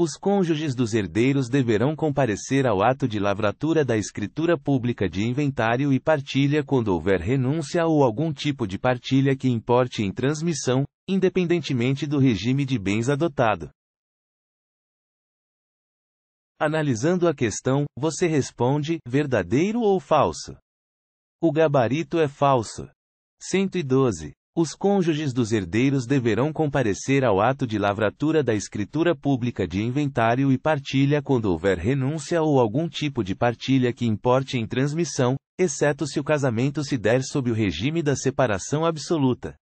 Os cônjuges dos herdeiros deverão comparecer ao ato de lavratura da escritura pública de inventário e partilha quando houver renúncia ou algum tipo de partilha que importe em transmissão, independentemente do regime de bens adotado. Analisando a questão, você responde: verdadeiro ou falso? O gabarito é falso. 112. Os cônjuges dos herdeiros deverão comparecer ao ato de lavratura da escritura pública de inventário e partilha quando houver renúncia ou algum tipo de partilha que importe em transmissão, exceto se o casamento se der sob o regime da separação absoluta.